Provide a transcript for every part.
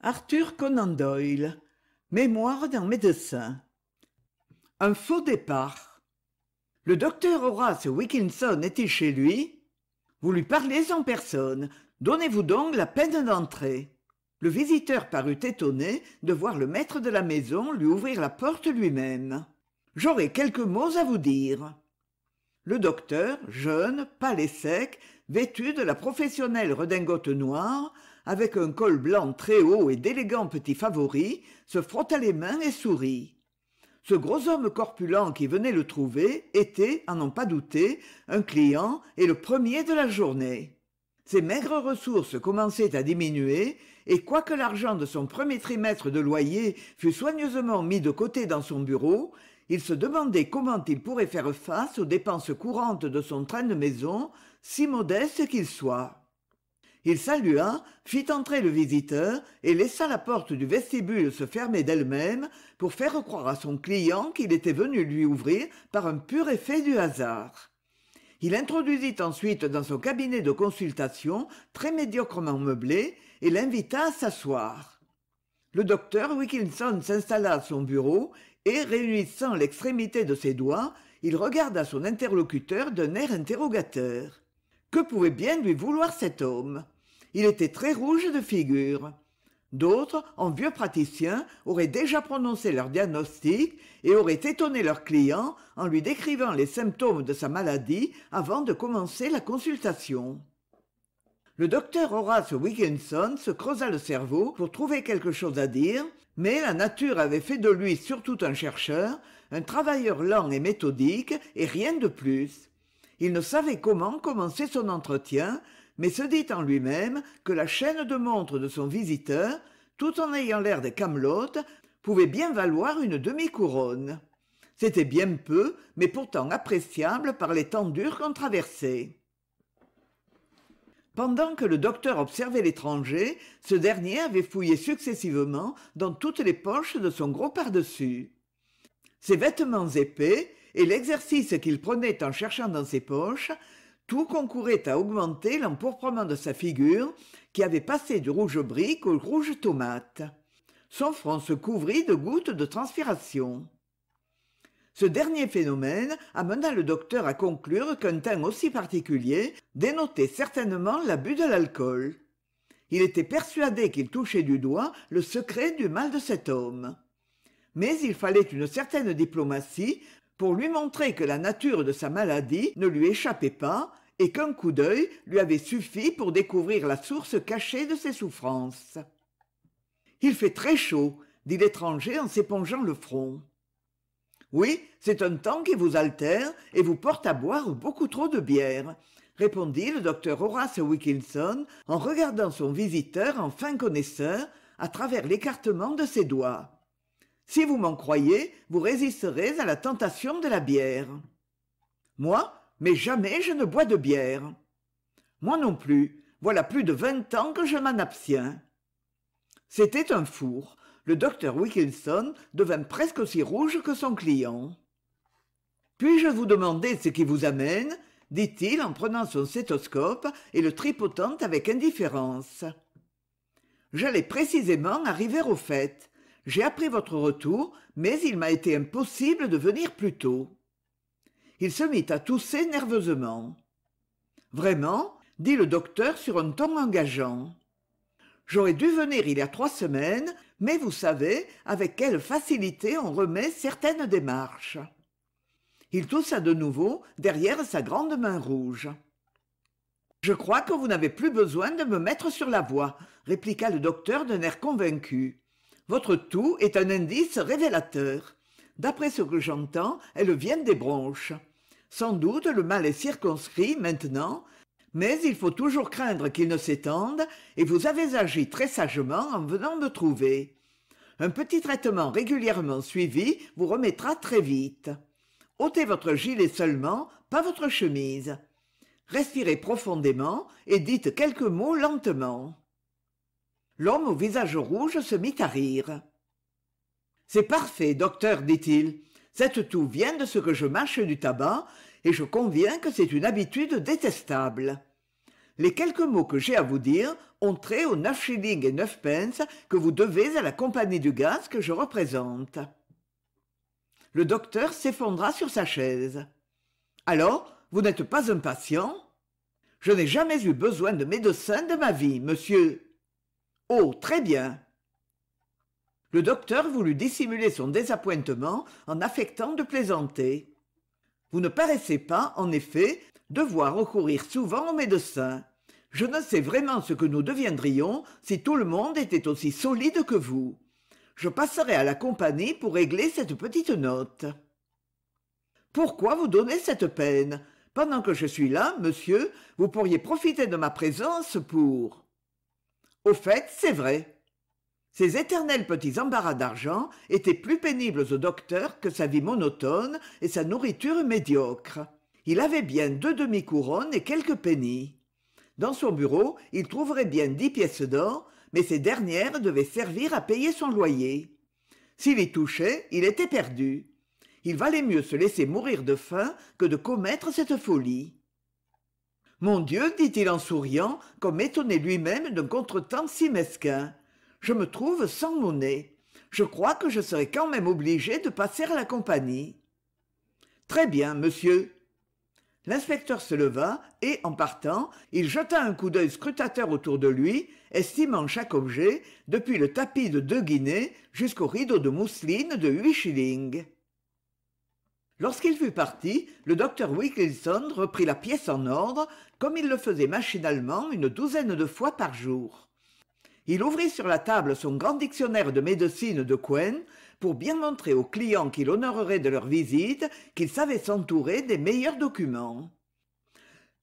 Arthur Conan Doyle, Mémoire d'un médecin. Un faux départ. Le docteur Horace Wilkinson était chez lui. Vous lui parlez en personne. Donnez-vous donc la peine d'entrer. Le visiteur parut étonné de voir le maître de la maison lui ouvrir la porte lui-même. J'aurai quelques mots à vous dire. Le docteur, jeune, pâle et sec, vêtu de la professionnelle redingote noire, avec un col blanc très haut et d'élégants petits favoris, se frotta les mains et sourit. Ce gros homme corpulent qui venait le trouver était, à n'en pas douter, un client et le premier de la journée. Ses maigres ressources commençaient à diminuer, et quoique l'argent de son premier trimestre de loyer fût soigneusement mis de côté dans son bureau, il se demandait comment il pourrait faire face aux dépenses courantes de son train de maison, si modeste qu'il soit il salua fit entrer le visiteur et laissa la porte du vestibule se fermer d'elle-même pour faire croire à son client qu'il était venu lui ouvrir par un pur effet du hasard il introduisit ensuite dans son cabinet de consultation très médiocrement meublé et l'invita à s'asseoir le docteur wilkinson s'installa à son bureau et réunissant l'extrémité de ses doigts il regarda son interlocuteur d'un air interrogateur que pouvait bien lui vouloir cet homme il était très rouge de figure d'autres en vieux praticiens auraient déjà prononcé leur diagnostic et auraient étonné leur client en lui décrivant les symptômes de sa maladie avant de commencer la consultation le docteur Horace Wigginson se creusa le cerveau pour trouver quelque chose à dire, mais la nature avait fait de lui surtout un chercheur, un travailleur lent et méthodique, et rien de plus. Il ne savait comment commencer son entretien, mais se dit en lui-même que la chaîne de montre de son visiteur tout en ayant l'air des camelotes pouvait bien valoir une demi-couronne c'était bien peu mais pourtant appréciable par les temps durs qu'on traversait pendant que le docteur observait l'étranger ce dernier avait fouillé successivement dans toutes les poches de son gros pardessus ses vêtements épais et l'exercice qu'il prenait en cherchant dans ses poches tout concourait à augmenter l'empourprement de sa figure qui avait passé du rouge brique au rouge tomate son front se couvrit de gouttes de transpiration ce dernier phénomène amena le docteur à conclure qu'un teint aussi particulier dénotait certainement l'abus de l'alcool il était persuadé qu'il touchait du doigt le secret du mal de cet homme mais il fallait une certaine diplomatie pour lui montrer que la nature de sa maladie ne lui échappait pas et qu'un coup d'œil lui avait suffi pour découvrir la source cachée de ses souffrances. Il fait très chaud, dit l'étranger en s'épongeant le front. Oui, c'est un temps qui vous altère et vous porte à boire beaucoup trop de bière, répondit le docteur Horace Wilkinson en regardant son visiteur en fin connaisseur à travers l'écartement de ses doigts si vous m'en croyez vous résisterez à la tentation de la bière moi mais jamais je ne bois de bière moi non plus voilà plus de vingt ans que je m'en abstiens c'était un four le docteur wilkinson devint presque aussi rouge que son client puis-je vous demander ce qui vous amène dit-il en prenant son stéthoscope et le tripotant avec indifférence j'allais précisément arriver au fait j'ai appris votre retour mais il m'a été impossible de venir plus tôt il se mit à tousser nerveusement vraiment dit le docteur sur un ton engageant j'aurais dû venir il y a trois semaines mais vous savez avec quelle facilité on remet certaines démarches il toussa de nouveau derrière sa grande main rouge je crois que vous n'avez plus besoin de me mettre sur la voie répliqua le docteur d'un air convaincu votre tout est un indice révélateur d'après ce que j'entends elle vient des bronches sans doute le mal est circonscrit maintenant mais il faut toujours craindre qu'il ne s'étende et vous avez agi très sagement en venant me trouver un petit traitement régulièrement suivi vous remettra très vite ôtez votre gilet seulement pas votre chemise respirez profondément et dites quelques mots lentement l'homme au visage rouge se mit à rire c'est parfait docteur dit-il cette toux vient de ce que je mâche du tabac et je conviens que c'est une habitude détestable les quelques mots que j'ai à vous dire ont trait aux neuf shillings et neuf pence que vous devez à la compagnie du gaz que je représente le docteur s'effondra sur sa chaise alors vous n'êtes pas un patient je n'ai jamais eu besoin de médecin de ma vie monsieur oh très bien le docteur voulut dissimuler son désappointement en affectant de plaisanter vous ne paraissez pas en effet devoir recourir souvent au médecin je ne sais vraiment ce que nous deviendrions si tout le monde était aussi solide que vous je passerai à la compagnie pour régler cette petite note pourquoi vous donner cette peine pendant que je suis là monsieur vous pourriez profiter de ma présence pour au fait c'est vrai ces éternels petits embarras d'argent étaient plus pénibles au docteur que sa vie monotone et sa nourriture médiocre il avait bien deux demi couronnes et quelques pennies dans son bureau il trouverait bien dix pièces d'or mais ces dernières devaient servir à payer son loyer s'il y touchait il était perdu il valait mieux se laisser mourir de faim que de commettre cette folie mon dieu dit-il en souriant comme étonné lui-même d'un contretemps si mesquin je me trouve sans monnaie je crois que je serai quand même obligé de passer à la compagnie très bien monsieur l'inspecteur se leva et en partant il jeta un coup d'œil scrutateur autour de lui estimant chaque objet depuis le tapis de deux guinées jusqu'au rideau de mousseline de huit shillings lorsqu'il fut parti le docteur Wilkinson reprit la pièce en ordre comme il le faisait machinalement une douzaine de fois par jour il ouvrit sur la table son grand dictionnaire de médecine de quen pour bien montrer aux clients qu'il honorerait de leur visite qu'il savait s'entourer des meilleurs documents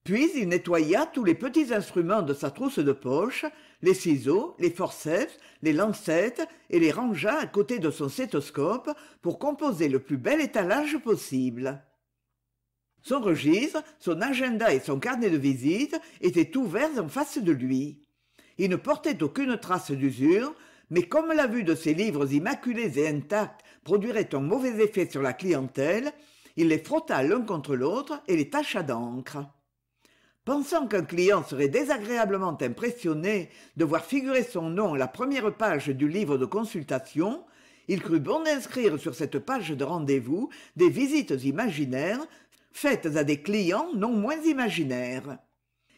puis il nettoya tous les petits instruments de sa trousse de poche les ciseaux les forceps les lancettes et les rangea à côté de son stéthoscope pour composer le plus bel étalage possible son registre son agenda et son carnet de visite étaient ouverts en face de lui il ne portait aucune trace d'usure mais comme la vue de ses livres immaculés et intacts produirait un mauvais effet sur la clientèle il les frotta l'un contre l'autre et les tacha d'encre Pensant qu'un client serait désagréablement impressionné de voir figurer son nom à la première page du livre de consultation, il crut bon d'inscrire sur cette page de rendez-vous des visites imaginaires faites à des clients non moins imaginaires.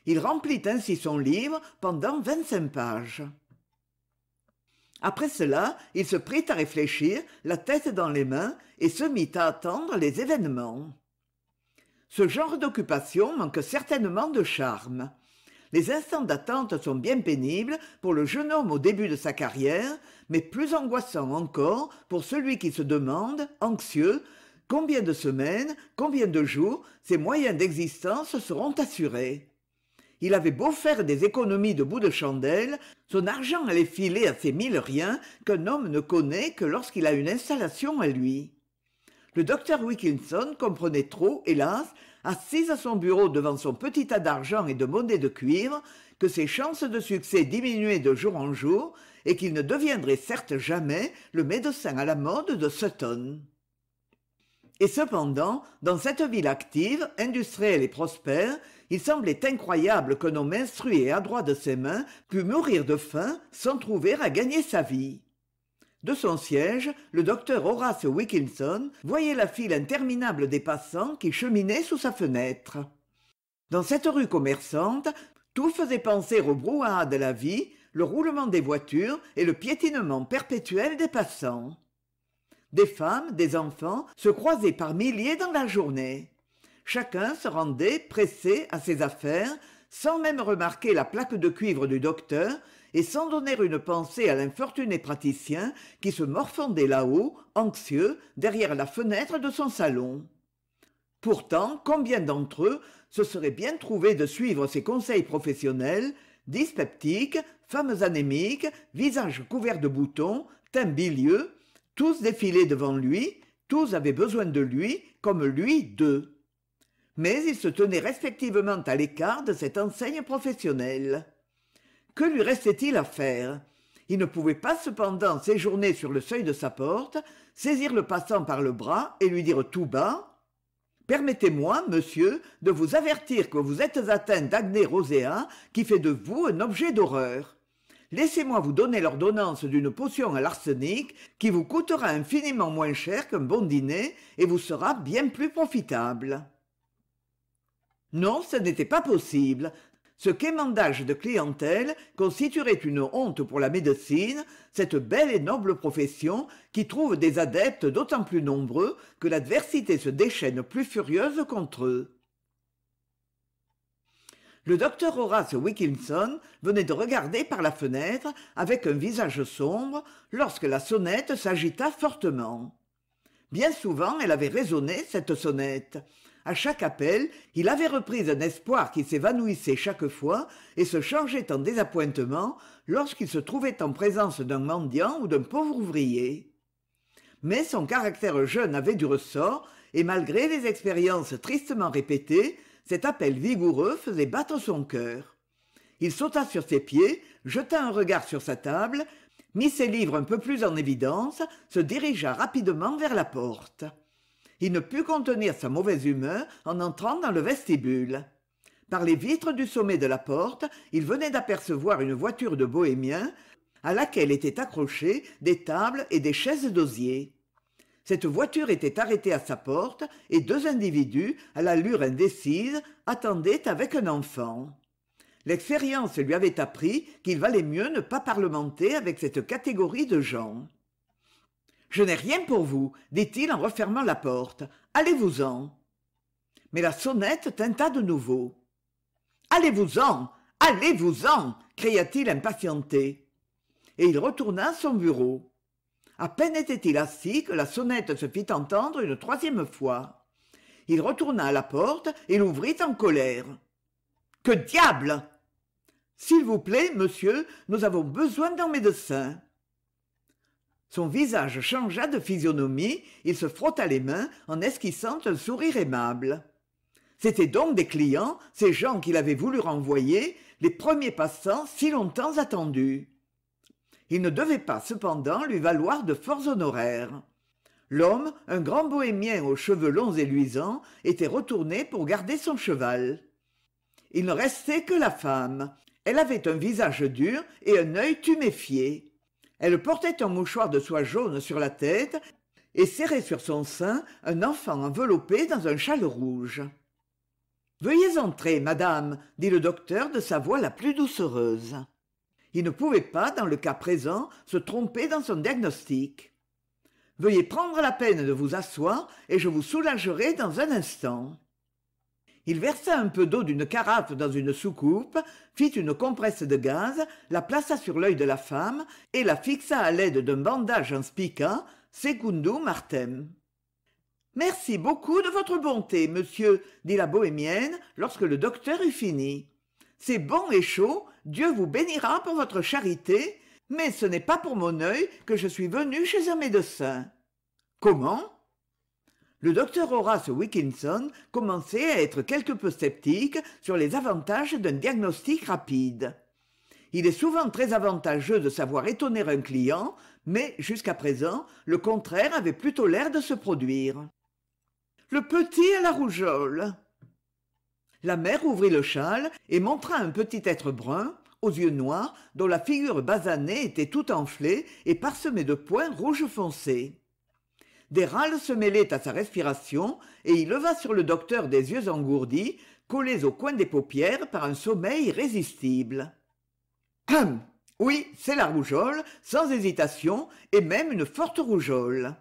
Il remplit ainsi son livre pendant vingt-cinq pages. Après cela, il se prit à réfléchir, la tête dans les mains, et se mit à attendre les événements ce genre d'occupation manque certainement de charme les instants d'attente sont bien pénibles pour le jeune homme au début de sa carrière mais plus angoissants encore pour celui qui se demande anxieux combien de semaines combien de jours ses moyens d'existence seront assurés il avait beau faire des économies de bout de chandelle, son argent allait filer à ces mille riens qu'un homme ne connaît que lorsqu'il a une installation à lui le docteur wilkinson comprenait trop hélas assis à son bureau devant son petit tas d'argent et de monnaie de cuivre que ses chances de succès diminuaient de jour en jour et qu'il ne deviendrait certes jamais le médecin à la mode de sutton et cependant dans cette ville active industrielle et prospère il semblait incroyable qu'un homme instruit et adroit de ses mains pût mourir de faim sans trouver à gagner sa vie de son siège, le docteur Horace Wilkinson voyait la file interminable des passants qui cheminaient sous sa fenêtre. Dans cette rue commerçante, tout faisait penser au brouhaha de la vie, le roulement des voitures et le piétinement perpétuel des passants. Des femmes, des enfants se croisaient par milliers dans la journée. Chacun se rendait pressé à ses affaires, sans même remarquer la plaque de cuivre du docteur et sans donner une pensée à l'infortuné praticien qui se morfondait là-haut, anxieux, derrière la fenêtre de son salon. Pourtant, combien d'entre eux se seraient bien trouvés de suivre ses conseils professionnels, dyspeptiques, femmes anémiques, visages couverts de boutons, teint bilieux, tous défilés devant lui, tous avaient besoin de lui, comme lui d'eux. Mais ils se tenaient respectivement à l'écart de cette enseigne professionnelle que lui restait-il à faire il ne pouvait pas cependant séjourner sur le seuil de sa porte saisir le passant par le bras et lui dire tout bas permettez-moi monsieur de vous avertir que vous êtes atteint d'Agné roséa qui fait de vous un objet d'horreur laissez-moi vous donner l'ordonnance d'une potion à l'arsenic qui vous coûtera infiniment moins cher qu'un bon dîner et vous sera bien plus profitable non ce n'était pas possible ce quémandage de clientèle constituerait une honte pour la médecine, cette belle et noble profession qui trouve des adeptes d'autant plus nombreux que l'adversité se déchaîne plus furieuse contre eux. Le docteur Horace Wilkinson venait de regarder par la fenêtre avec un visage sombre lorsque la sonnette s'agita fortement. Bien souvent elle avait résonné cette sonnette à chaque appel il avait repris un espoir qui s'évanouissait chaque fois et se changeait en désappointement lorsqu'il se trouvait en présence d'un mendiant ou d'un pauvre ouvrier mais son caractère jeune avait du ressort et malgré les expériences tristement répétées cet appel vigoureux faisait battre son cœur il sauta sur ses pieds jeta un regard sur sa table mit ses livres un peu plus en évidence se dirigea rapidement vers la porte il ne put contenir sa mauvaise humeur en entrant dans le vestibule par les vitres du sommet de la porte il venait d'apercevoir une voiture de bohémiens à laquelle étaient accrochées des tables et des chaises d'osier cette voiture était arrêtée à sa porte et deux individus à l'allure indécise attendaient avec un enfant l'expérience lui avait appris qu'il valait mieux ne pas parlementer avec cette catégorie de gens je n'ai rien pour vous dit-il en refermant la porte allez-vous-en mais la sonnette tinta de nouveau allez-vous-en allez-vous-en cria-t-il impatienté et il retourna à son bureau à peine était-il assis que la sonnette se fit entendre une troisième fois il retourna à la porte et l'ouvrit en colère que diable s'il vous plaît monsieur nous avons besoin d'un médecin son visage changea de physionomie il se frotta les mains en esquissant un sourire aimable c'étaient donc des clients ces gens qu'il avait voulu renvoyer les premiers passants si longtemps attendus il ne devait pas cependant lui valoir de forts honoraires l'homme un grand bohémien aux cheveux longs et luisants était retourné pour garder son cheval il ne restait que la femme elle avait un visage dur et un œil tuméfié elle portait un mouchoir de soie jaune sur la tête et serrait sur son sein un enfant enveloppé dans un châle rouge veuillez entrer madame dit le docteur de sa voix la plus doucereuse il ne pouvait pas dans le cas présent se tromper dans son diagnostic veuillez prendre la peine de vous asseoir et je vous soulagerai dans un instant il versa un peu d'eau d'une carafe dans une soucoupe fit une compresse de gaz la plaça sur l'œil de la femme et la fixa à l'aide d'un bandage en spica secundo martem. merci beaucoup de votre bonté monsieur dit la bohémienne lorsque le docteur eut fini c'est bon et chaud dieu vous bénira pour votre charité mais ce n'est pas pour mon œil que je suis venue chez un médecin comment le docteur horace wilkinson commençait à être quelque peu sceptique sur les avantages d'un diagnostic rapide il est souvent très avantageux de savoir étonner un client mais jusqu'à présent le contraire avait plutôt l'air de se produire le petit à la rougeole la mère ouvrit le châle et montra un petit être brun aux yeux noirs dont la figure basanée était tout enflée et parsemée de points rouge foncé des râles se mêlaient à sa respiration et il leva sur le docteur des yeux engourdis collés au coin des paupières par un sommeil irrésistible hum oui c'est la rougeole sans hésitation et même une forte rougeole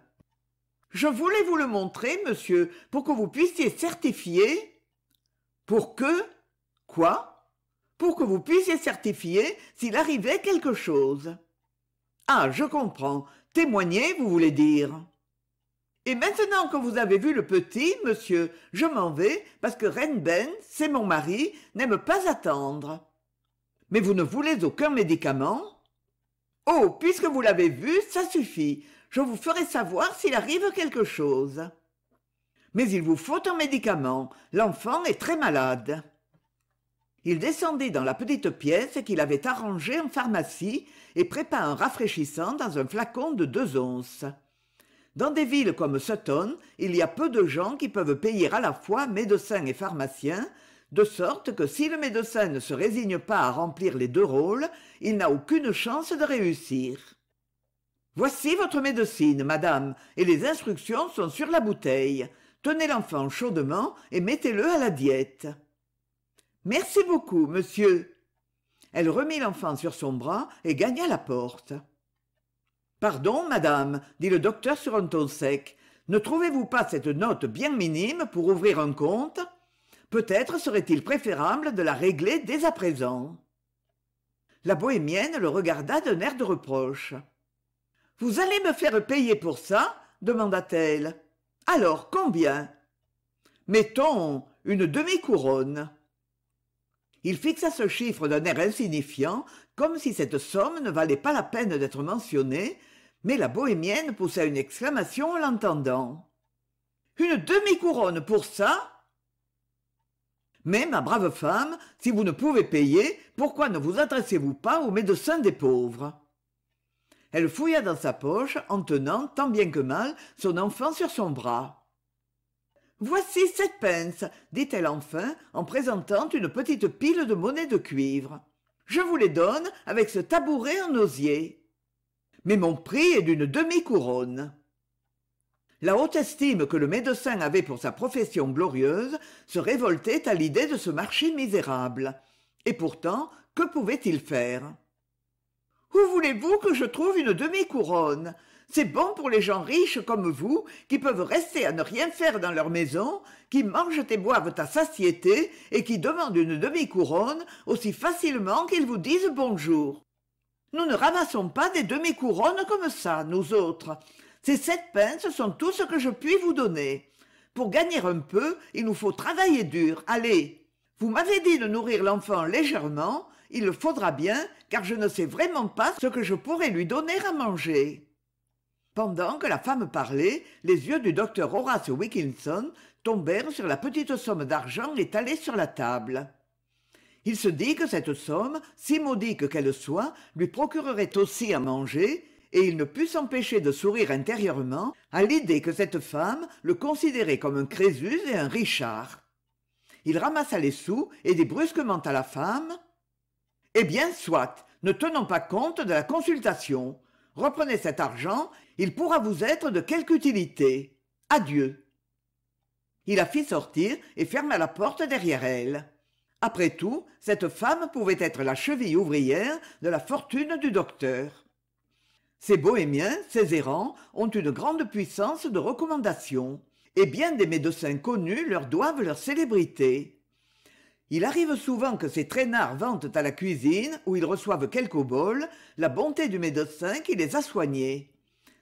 je voulais vous le montrer monsieur pour que vous puissiez certifier pour que quoi pour que vous puissiez certifier s'il arrivait quelque chose ah je comprends témoigner vous voulez dire et maintenant que vous avez vu le petit monsieur je m'en vais parce que Ben, c'est mon mari n'aime pas attendre mais vous ne voulez aucun médicament oh puisque vous l'avez vu ça suffit je vous ferai savoir s'il arrive quelque chose mais il vous faut un médicament l'enfant est très malade il descendit dans la petite pièce qu'il avait arrangée en pharmacie et prépa un rafraîchissant dans un flacon de deux onces dans des villes comme sutton il y a peu de gens qui peuvent payer à la fois médecin et pharmacien de sorte que si le médecin ne se résigne pas à remplir les deux rôles il n'a aucune chance de réussir voici votre médecine madame et les instructions sont sur la bouteille tenez l'enfant chaudement et mettez-le à la diète merci beaucoup monsieur elle remit l'enfant sur son bras et gagna la porte pardon madame dit le docteur sur un ton sec ne trouvez-vous pas cette note bien minime pour ouvrir un compte peut-être serait-il préférable de la régler dès à présent la bohémienne le regarda d'un air de reproche vous allez me faire payer pour ça demanda-t-elle alors combien mettons une demi-couronne il fixa ce chiffre d'un air insignifiant comme si cette somme ne valait pas la peine d'être mentionnée mais la bohémienne poussa une exclamation en l'entendant une demi-couronne pour ça mais ma brave femme si vous ne pouvez payer pourquoi ne vous adressez-vous pas au médecin des pauvres elle fouilla dans sa poche en tenant tant bien que mal son enfant sur son bras Voici sept pence, dit-elle enfin en présentant une petite pile de monnaie de cuivre. Je vous les donne avec ce tabouret en osier. Mais mon prix est d'une demi-couronne. La haute estime que le médecin avait pour sa profession glorieuse se révoltait à l'idée de ce marché misérable. Et pourtant, que pouvait-il faire Où voulez-vous que je trouve une demi-couronne c'est bon pour les gens riches comme vous qui peuvent rester à ne rien faire dans leur maison, qui mangent et boivent à satiété et qui demandent une demi-couronne aussi facilement qu'ils vous disent bonjour. Nous ne ramassons pas des demi-couronnes comme ça, nous autres. Ces sept ce sont tout ce que je puis vous donner. Pour gagner un peu, il nous faut travailler dur, allez. Vous m'avez dit de nourrir l'enfant légèrement, il le faudra bien, car je ne sais vraiment pas ce que je pourrai lui donner à manger pendant que la femme parlait les yeux du docteur horace wilkinson tombèrent sur la petite somme d'argent étalée sur la table il se dit que cette somme si maudite qu'elle soit lui procurerait aussi à manger et il ne put s'empêcher de sourire intérieurement à l'idée que cette femme le considérait comme un crésus et un richard il ramassa les sous et dit brusquement à la femme eh bien soit ne tenons pas compte de la consultation reprenez cet argent il pourra vous être de quelque utilité adieu il la fit sortir et ferma la porte derrière elle après tout cette femme pouvait être la cheville ouvrière de la fortune du docteur ces bohémiens ces errants ont une grande puissance de recommandation et bien des médecins connus leur doivent leur célébrité il arrive souvent que ces traînards vantent à la cuisine où ils reçoivent quelques bols, la bonté du médecin qui les a soignés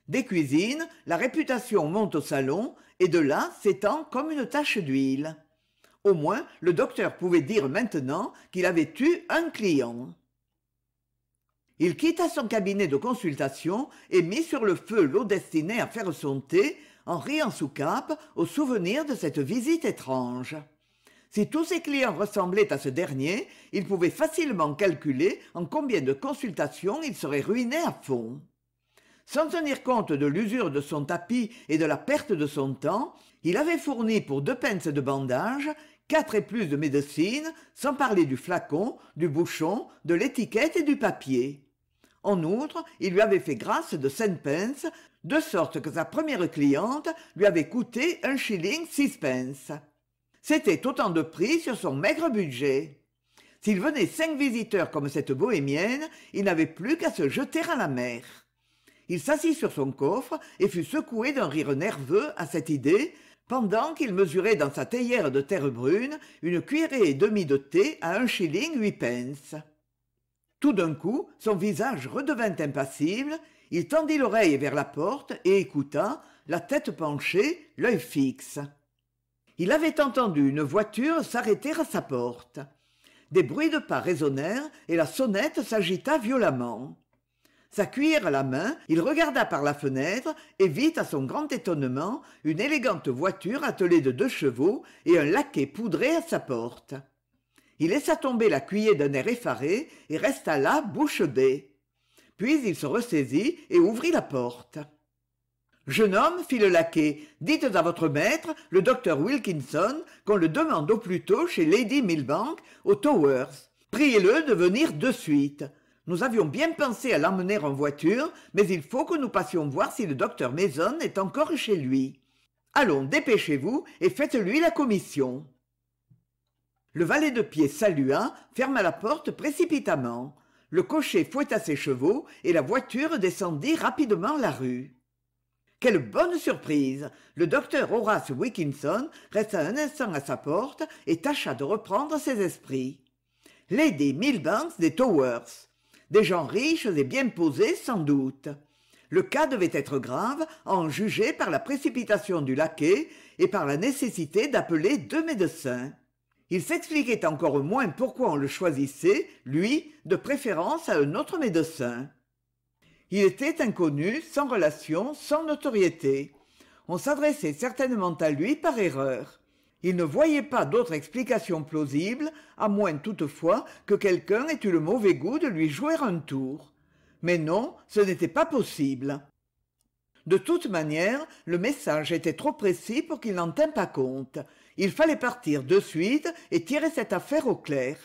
des cuisines la réputation monte au salon et de là s'étend comme une tache d'huile au moins le docteur pouvait dire maintenant qu'il avait eu un client il quitta son cabinet de consultation et mit sur le feu l'eau destinée à faire son thé en riant sous cape au souvenir de cette visite étrange si tous ses clients ressemblaient à ce dernier il pouvait facilement calculer en combien de consultations il serait ruiné à fond sans tenir compte de l'usure de son tapis et de la perte de son temps, il avait fourni pour deux pence de bandage quatre et plus de médecine, sans parler du flacon, du bouchon, de l'étiquette et du papier. En outre, il lui avait fait grâce de cinq pence, de sorte que sa première cliente lui avait coûté un shilling six pence. C'était autant de prix sur son maigre budget. S'il venait cinq visiteurs comme cette bohémienne, il n'avait plus qu'à se jeter à la mer il s'assit sur son coffre et fut secoué d'un rire nerveux à cette idée pendant qu'il mesurait dans sa théière de terre brune une cuillerée et demie de thé à un shilling huit pence tout d'un coup son visage redevint impassible il tendit l'oreille vers la porte et écouta la tête penchée l'œil fixe il avait entendu une voiture s'arrêter à sa porte des bruits de pas résonnèrent et la sonnette s'agita violemment sa cuillère à la main il regarda par la fenêtre et vit à son grand étonnement une élégante voiture attelée de deux chevaux et un laquais poudré à sa porte il laissa tomber la cuillère d'un air effaré et resta là bouche bée puis il se ressaisit et ouvrit la porte jeune homme fit le laquais dites à votre maître le docteur wilkinson qu'on le demande au plus tôt chez lady milbank au towers priez-le de venir de suite nous avions bien pensé à l'emmener en voiture mais il faut que nous passions voir si le docteur Maison est encore chez lui allons dépêchez-vous et faites-lui la commission le valet de pied salua ferma la porte précipitamment le cocher fouetta ses chevaux et la voiture descendit rapidement la rue quelle bonne surprise le docteur horace wilkinson resta un instant à sa porte et tâcha de reprendre ses esprits lady milbanks des towers des gens riches et bien posés sans doute le cas devait être grave en juger par la précipitation du laquais et par la nécessité d'appeler deux médecins il s'expliquait encore moins pourquoi on le choisissait lui de préférence à un autre médecin il était inconnu sans relation sans notoriété on s'adressait certainement à lui par erreur il ne voyait pas d'autre explication plausible à moins toutefois que quelqu'un ait eu le mauvais goût de lui jouer un tour mais non ce n'était pas possible de toute manière le message était trop précis pour qu'il n'en tînt pas compte il fallait partir de suite et tirer cette affaire au clair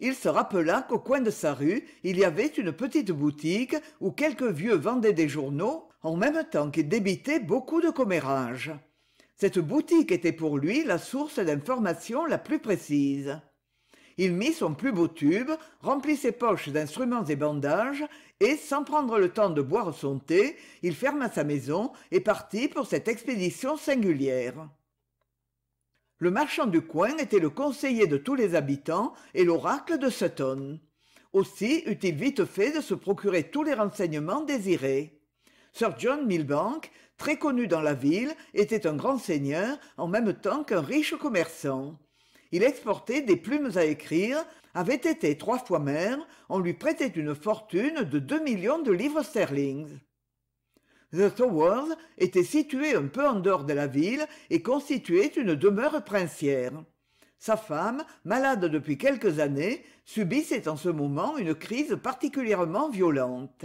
il se rappela qu'au coin de sa rue il y avait une petite boutique où quelques vieux vendaient des journaux en même temps qu'ils débitaient beaucoup de commérages cette boutique était pour lui la source d'information la plus précise il mit son plus beau tube remplit ses poches d'instruments et bandages et sans prendre le temps de boire son thé il ferma sa maison et partit pour cette expédition singulière le marchand du coin était le conseiller de tous les habitants et l'oracle de sutton aussi eut-il vite fait de se procurer tous les renseignements désirés sir john milbank très connu dans la ville était un grand seigneur en même temps qu'un riche commerçant il exportait des plumes à écrire avait été trois fois maire on lui prêtait une fortune de deux millions de livres sterling The Towers était situé un peu en dehors de la ville et constituait une demeure princière. Sa femme, malade depuis quelques années, subissait en ce moment une crise particulièrement violente.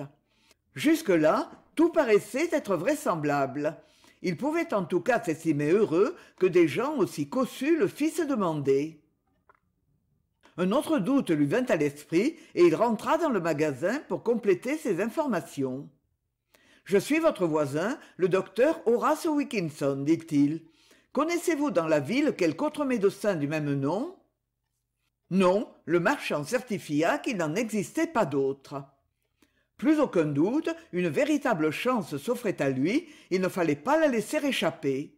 Jusque-là, tout paraissait être vraisemblable il pouvait en tout cas s'estimer heureux que des gens aussi cossus le fissent demander un autre doute lui vint à l'esprit et il rentra dans le magasin pour compléter ses informations je suis votre voisin le docteur horace wilkinson dit-il connaissez-vous dans la ville quelque autre médecin du même nom non le marchand certifia qu'il n'en existait pas d'autre plus aucun doute une véritable chance s'offrait à lui il ne fallait pas la laisser échapper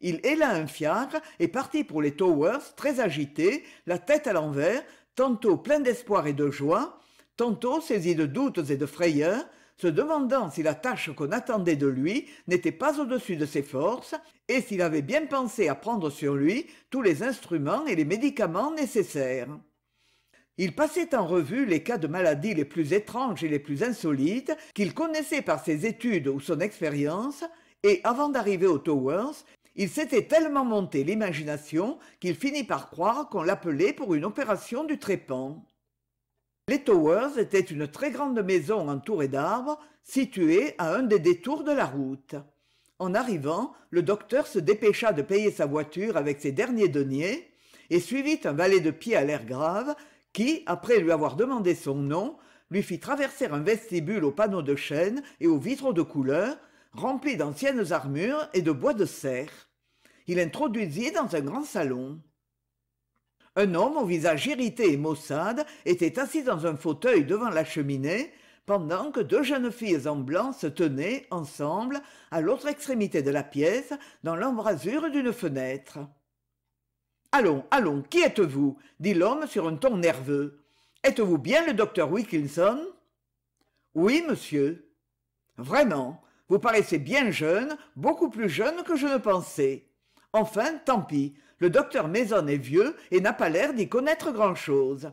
il héla un fiacre et partit pour les towers très agité la tête à l'envers tantôt plein d'espoir et de joie tantôt saisi de doutes et de frayeurs se demandant si la tâche qu'on attendait de lui n'était pas au-dessus de ses forces et s'il avait bien pensé à prendre sur lui tous les instruments et les médicaments nécessaires il passait en revue les cas de maladies les plus étranges et les plus insolites qu'il connaissait par ses études ou son expérience, et avant d'arriver aux Towers, il s'était tellement monté l'imagination qu'il finit par croire qu'on l'appelait pour une opération du trépan. Les Towers étaient une très grande maison entourée d'arbres, située à un des détours de la route. En arrivant, le docteur se dépêcha de payer sa voiture avec ses derniers deniers et suivit un valet de pied à l'air grave qui, après lui avoir demandé son nom, lui fit traverser un vestibule aux panneaux de chêne et aux vitraux de couleur, rempli d'anciennes armures et de bois de cerf. Il introduisit dans un grand salon. Un homme au visage irrité et maussade était assis dans un fauteuil devant la cheminée, pendant que deux jeunes filles en blanc se tenaient, ensemble, à l'autre extrémité de la pièce, dans l'embrasure d'une fenêtre. Allons, allons, qui êtes-vous dit l'homme sur un ton nerveux. Êtes-vous bien le docteur Wilkinson Oui, monsieur. Vraiment, vous paraissez bien jeune, beaucoup plus jeune que je ne pensais. Enfin, tant pis, le docteur Maison est vieux et n'a pas l'air d'y connaître grand-chose.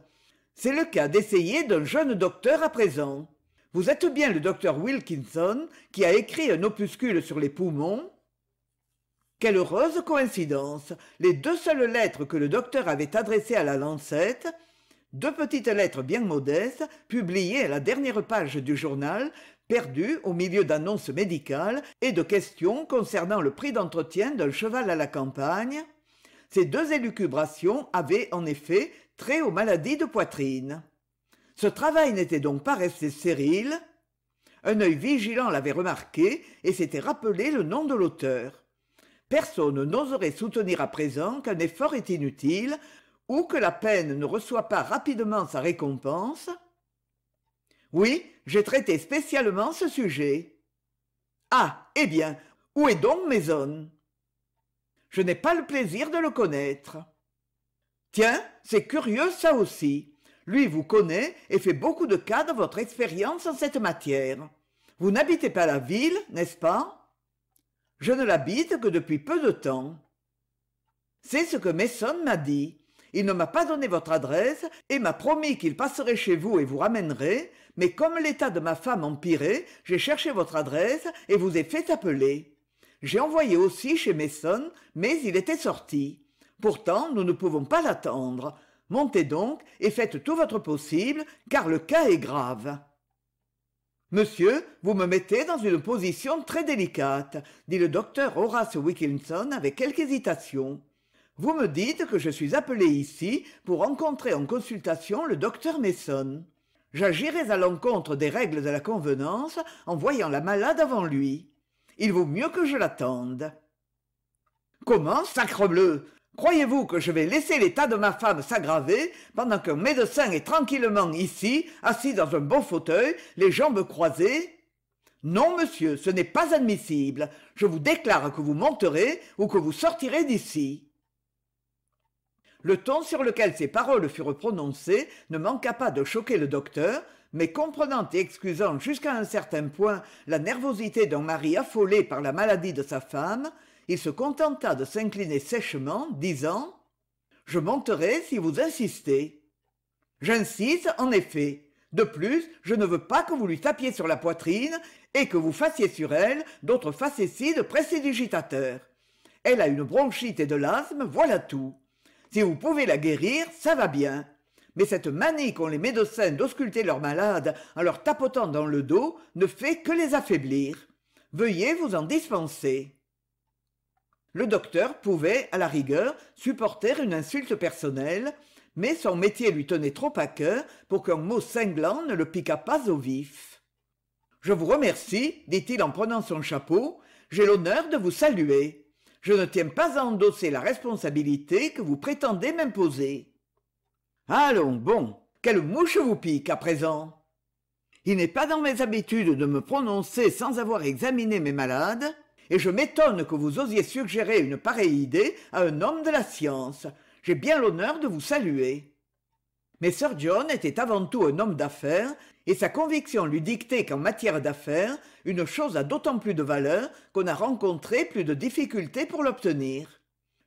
C'est le cas d'essayer d'un jeune docteur à présent. Vous êtes bien le docteur Wilkinson qui a écrit un opuscule sur les poumons quelle heureuse coïncidence les deux seules lettres que le docteur avait adressées à la lancette deux petites lettres bien modestes publiées à la dernière page du journal perdues au milieu d'annonces médicales et de questions concernant le prix d'entretien d'un cheval à la campagne ces deux élucubrations avaient en effet trait aux maladies de poitrine ce travail n'était donc pas resté stérile un œil vigilant l'avait remarqué et s'était rappelé le nom de l'auteur personne n'oserait soutenir à présent qu'un effort est inutile ou que la peine ne reçoit pas rapidement sa récompense oui j'ai traité spécialement ce sujet ah eh bien où est donc Maison je n'ai pas le plaisir de le connaître tiens c'est curieux ça aussi lui vous connaît et fait beaucoup de cas de votre expérience en cette matière vous n'habitez pas la ville n'est-ce pas je ne l'habite que depuis peu de temps c'est ce que Messon m'a dit il ne m'a pas donné votre adresse et m'a promis qu'il passerait chez vous et vous ramènerait mais comme l'état de ma femme empirait j'ai cherché votre adresse et vous ai fait appeler j'ai envoyé aussi chez Messon, mais il était sorti pourtant nous ne pouvons pas l'attendre montez donc et faites tout votre possible car le cas est grave monsieur vous me mettez dans une position très délicate dit le docteur horace wilkinson avec quelque hésitation vous me dites que je suis appelé ici pour rencontrer en consultation le docteur mason j'agirais à l'encontre des règles de la convenance en voyant la malade avant lui il vaut mieux que je l'attende comment sacrebleu croyez-vous que je vais laisser l'état de ma femme s'aggraver pendant qu'un médecin est tranquillement ici assis dans un beau fauteuil les jambes croisées non monsieur ce n'est pas admissible je vous déclare que vous monterez ou que vous sortirez d'ici le ton sur lequel ces paroles furent prononcées ne manqua pas de choquer le docteur, mais comprenant et excusant jusqu'à un certain point la nervosité d'un mari affolé par la maladie de sa femme, il se contenta de s'incliner sèchement disant je monterai si vous insistez j'insiste en effet de plus je ne veux pas que vous lui tapiez sur la poitrine et que vous fassiez sur elle d'autres facéties de elle a une bronchite et de l'asthme voilà tout si vous pouvez la guérir ça va bien mais cette manie qu'ont les médecins d'ausculter leurs malades en leur tapotant dans le dos ne fait que les affaiblir. Veuillez vous en dispenser le docteur pouvait à la rigueur supporter une insulte personnelle mais son métier lui tenait trop à cœur pour qu'un mot cinglant ne le piquât pas au vif je vous remercie dit-il en prenant son chapeau j'ai l'honneur de vous saluer je ne tiens pas à endosser la responsabilité que vous prétendez m'imposer allons bon quelle mouche vous pique à présent il n'est pas dans mes habitudes de me prononcer sans avoir examiné mes malades et je m'étonne que vous osiez suggérer une pareille idée à un homme de la science. J'ai bien l'honneur de vous saluer. Mais Sir John était avant tout un homme d'affaires, et sa conviction lui dictait qu'en matière d'affaires, une chose a d'autant plus de valeur qu'on a rencontré plus de difficultés pour l'obtenir.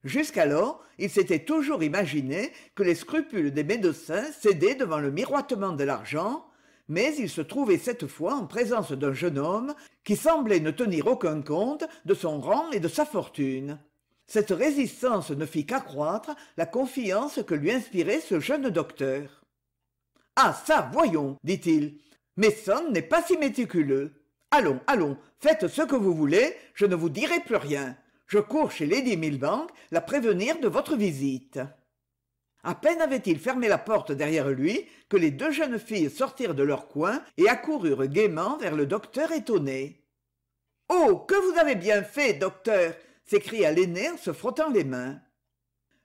Jusqu'alors, il s'était toujours imaginé que les scrupules des médecins cédaient devant le miroitement de l'argent, mais il se trouvait cette fois en présence d'un jeune homme qui semblait ne tenir aucun compte de son rang et de sa fortune cette résistance ne fit qu'accroître la confiance que lui inspirait ce jeune docteur ah çà voyons dit-il messon n'est pas si méticuleux allons allons faites ce que vous voulez je ne vous dirai plus rien je cours chez lady milbank la prévenir de votre visite à peine avait-il fermé la porte derrière lui que les deux jeunes filles sortirent de leur coin et accoururent gaiement vers le docteur étonné oh que vous avez bien fait docteur s'écria l'aîné en se frottant les mains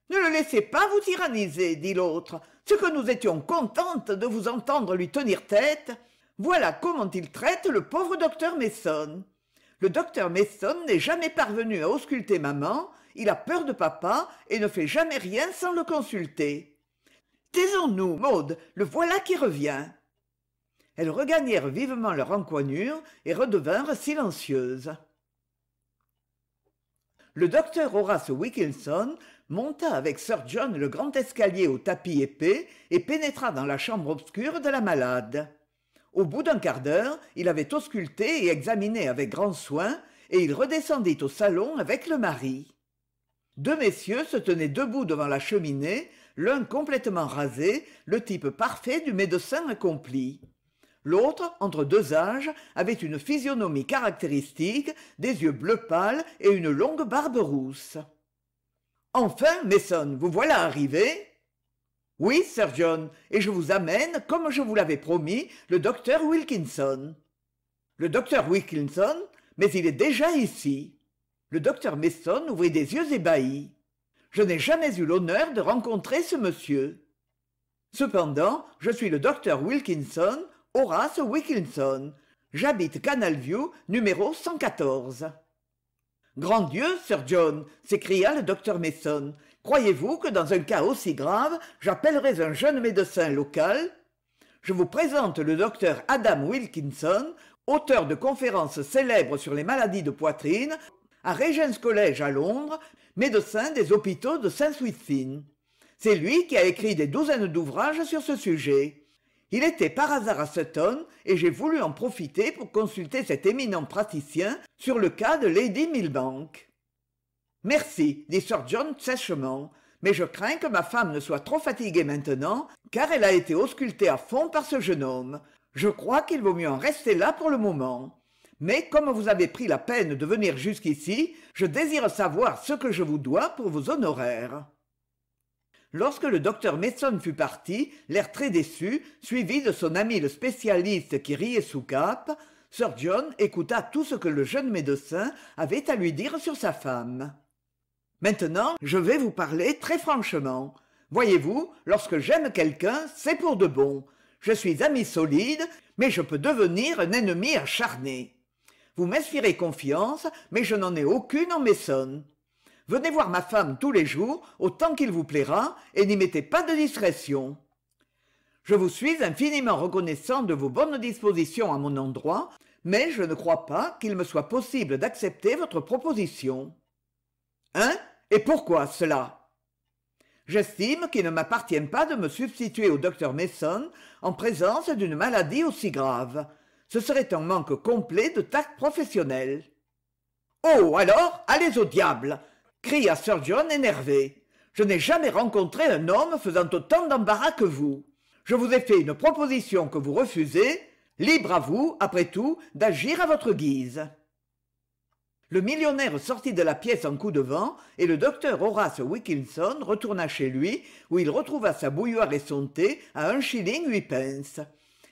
ne le laissez pas vous tyranniser dit l'autre ce que nous étions contentes de vous entendre lui tenir tête voilà comment il traite le pauvre docteur messon le docteur Messon n'est jamais parvenu à ausculter maman, il a peur de papa et ne fait jamais rien sans le consulter taisons-nous Maude, le voilà qui revient elles regagnèrent vivement leur encoignure et redevinrent silencieuses le docteur horace wilkinson monta avec sir john le grand escalier au tapis épais et pénétra dans la chambre obscure de la malade au bout d'un quart d'heure il avait ausculté et examiné avec grand soin et il redescendit au salon avec le mari deux messieurs se tenaient debout devant la cheminée l'un complètement rasé le type parfait du médecin accompli l'autre entre deux âges avait une physionomie caractéristique des yeux bleu pâle et une longue barbe rousse enfin mason vous voilà arrivé oui sir john et je vous amène comme je vous l'avais promis le docteur wilkinson le docteur wilkinson mais il est déjà ici le docteur Mason ouvrit des yeux ébahis je n'ai jamais eu l'honneur de rencontrer ce monsieur cependant je suis le docteur wilkinson horace wilkinson j'habite canalview numéro grand dieu sir john s'écria le docteur Mason. croyez-vous que dans un cas aussi grave j'appellerais un jeune médecin local je vous présente le docteur adam wilkinson auteur de conférences célèbres sur les maladies de poitrine à Regent's College à Londres, médecin des hôpitaux de Saint-Swithin. C'est lui qui a écrit des douzaines d'ouvrages sur ce sujet. Il était par hasard à Sutton et j'ai voulu en profiter pour consulter cet éminent praticien sur le cas de Lady Milbank. Merci, dit Sir John sèchement, mais je crains que ma femme ne soit trop fatiguée maintenant, car elle a été auscultée à fond par ce jeune homme. Je crois qu'il vaut mieux en rester là pour le moment. Mais comme vous avez pris la peine de venir jusqu'ici, je désire savoir ce que je vous dois pour vos honoraires. Lorsque le docteur Mason fut parti, l'air très déçu, suivi de son ami le spécialiste qui riait sous cape, Sir John écouta tout ce que le jeune médecin avait à lui dire sur sa femme. Maintenant, je vais vous parler très franchement. Voyez-vous, lorsque j'aime quelqu'un, c'est pour de bon. Je suis ami solide, mais je peux devenir un ennemi acharné vous m'inspirez confiance mais je n'en ai aucune en m'essonne venez voir ma femme tous les jours autant qu'il vous plaira et n'y mettez pas de discrétion je vous suis infiniment reconnaissant de vos bonnes dispositions à mon endroit mais je ne crois pas qu'il me soit possible d'accepter votre proposition hein et pourquoi cela J'estime qu'il ne m'appartient pas de me substituer au docteur Mason en présence d'une maladie aussi grave ce serait un manque complet de tact professionnel oh alors allez au diable cria sir john énervé je n'ai jamais rencontré un homme faisant autant d'embarras que vous je vous ai fait une proposition que vous refusez libre à vous après tout d'agir à votre guise le millionnaire sortit de la pièce en coup de vent et le docteur Horace Wilkinson retourna chez lui où il retrouva sa bouilloire et son thé à un shilling huit pence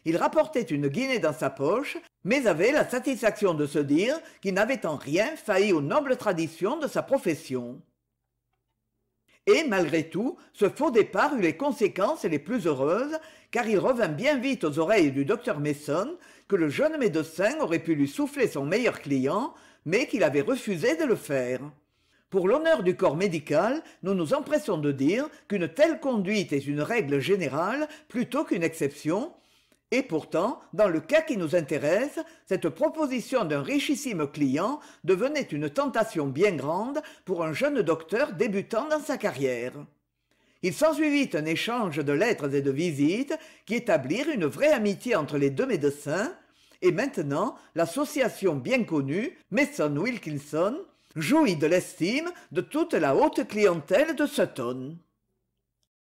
il rapportait une guinée dans sa poche mais avait la satisfaction de se dire qu'il n'avait en rien failli aux nobles traditions de sa profession et malgré tout ce faux départ eut les conséquences les plus heureuses car il revint bien vite aux oreilles du docteur mason que le jeune médecin aurait pu lui souffler son meilleur client mais qu'il avait refusé de le faire pour l'honneur du corps médical, nous nous empressons de dire qu'une telle conduite est une règle générale plutôt qu'une exception, et pourtant dans le cas qui nous intéresse cette proposition d'un richissime client devenait une tentation bien grande pour un jeune docteur débutant dans sa carrière il s'ensuivit un échange de lettres et de visites qui établirent une vraie amitié entre les deux médecins et maintenant l'association bien connue Mason Wilkinson jouit de l'estime de toute la haute clientèle de Sutton.